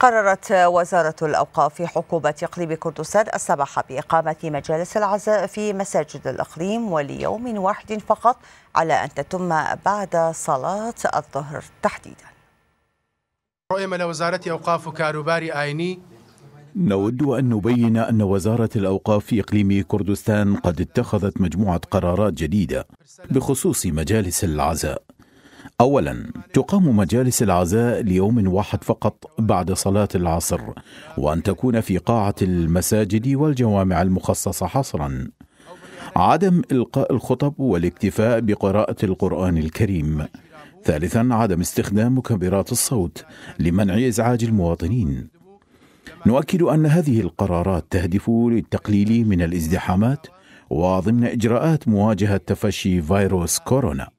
قررت وزارة الأوقاف في حكومة إقليم كردستان السماح بإقامة مجالس العزاء في مساجد الإقليم وليوم واحد فقط على أن تتم بعد صلاة الظهر تحديدا رؤية من وزارة أوقاف كاروباري آيني نود أن نبين أن وزارة الأوقاف في إقليم كردستان قد اتخذت مجموعة قرارات جديدة بخصوص مجالس العزاء اولا تقام مجالس العزاء ليوم واحد فقط بعد صلاه العصر وان تكون في قاعه المساجد والجوامع المخصصه حصرا عدم القاء الخطب والاكتفاء بقراءه القران الكريم ثالثا عدم استخدام مكبرات الصوت لمنع ازعاج المواطنين نؤكد ان هذه القرارات تهدف للتقليل من الازدحامات وضمن اجراءات مواجهه تفشي فيروس كورونا